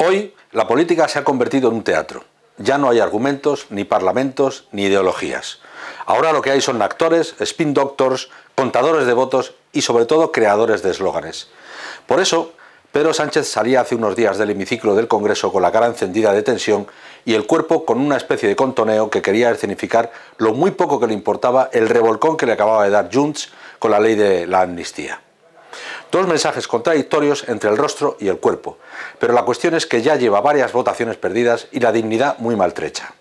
Hoy la política se ha convertido en un teatro. Ya no hay argumentos, ni parlamentos, ni ideologías. Ahora lo que hay son actores, spin doctors, contadores de votos y sobre todo creadores de eslóganes. Por eso, Pedro Sánchez salía hace unos días del hemiciclo del Congreso con la cara encendida de tensión y el cuerpo con una especie de contoneo que quería escenificar lo muy poco que le importaba el revolcón que le acababa de dar Junts con la ley de la amnistía. Dos mensajes contradictorios entre el rostro y el cuerpo, pero la cuestión es que ya lleva varias votaciones perdidas y la dignidad muy maltrecha.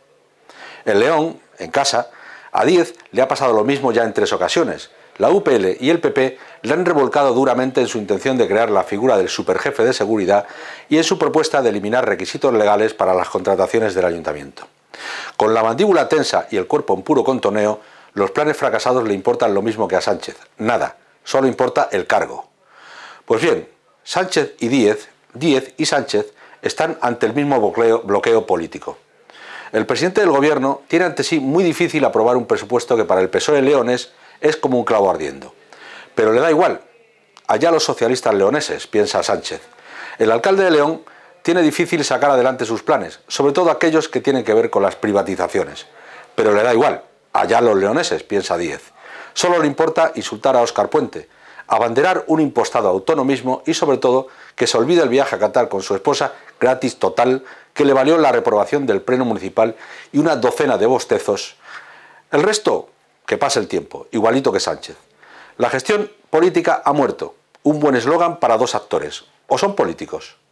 El León, en casa, a 10 le ha pasado lo mismo ya en tres ocasiones. La UPL y el PP le han revolcado duramente en su intención de crear la figura del superjefe de seguridad y en su propuesta de eliminar requisitos legales para las contrataciones del ayuntamiento. Con la mandíbula tensa y el cuerpo en puro contoneo, los planes fracasados le importan lo mismo que a Sánchez. Nada, solo importa el cargo. Pues bien, Sánchez y Díez, Díez y Sánchez están ante el mismo bloqueo, político. El presidente del gobierno tiene ante sí muy difícil aprobar un presupuesto que para el PSOE leones es como un clavo ardiendo. Pero le da igual. Allá los socialistas leoneses, piensa Sánchez. El alcalde de León tiene difícil sacar adelante sus planes, sobre todo aquellos que tienen que ver con las privatizaciones. Pero le da igual. Allá los leoneses, piensa Díez. Solo le importa insultar a Óscar Puente, abanderar un impostado autonomismo y sobre todo que se olvide el viaje a Qatar con su esposa gratis total que le valió la reprobación del pleno municipal y una docena de bostezos. El resto, que pase el tiempo, igualito que Sánchez. La gestión política ha muerto, un buen eslogan para dos actores, o son políticos.